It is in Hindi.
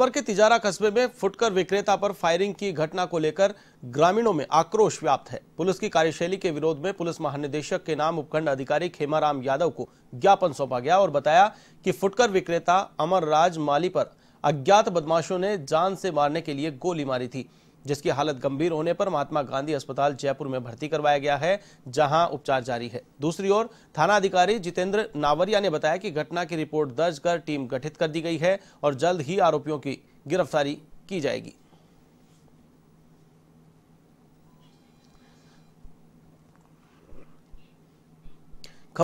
खबर के तिजारा कस्बे में फुटकर विक्रेता पर फायरिंग की घटना को लेकर ग्रामीणों में आक्रोश व्याप्त है पुलिस की कार्यशैली के विरोध में पुलिस महानिदेशक के नाम उपखंड अधिकारी खेमाराम यादव को ज्ञापन सौंपा गया और बताया कि फुटकर विक्रेता अमर राज माली पर अज्ञात बदमाशों ने जान से मारने के लिए गोली मारी थी जिसकी हालत गंभीर होने पर महात्मा गांधी अस्पताल जयपुर में भर्ती करवाया गया है जहां उपचार जारी है दूसरी ओर थाना अधिकारी जितेंद्र नावरिया ने बताया कि घटना की रिपोर्ट दर्ज कर टीम गठित कर दी गई है और जल्द ही आरोपियों की गिरफ्तारी की जाएगी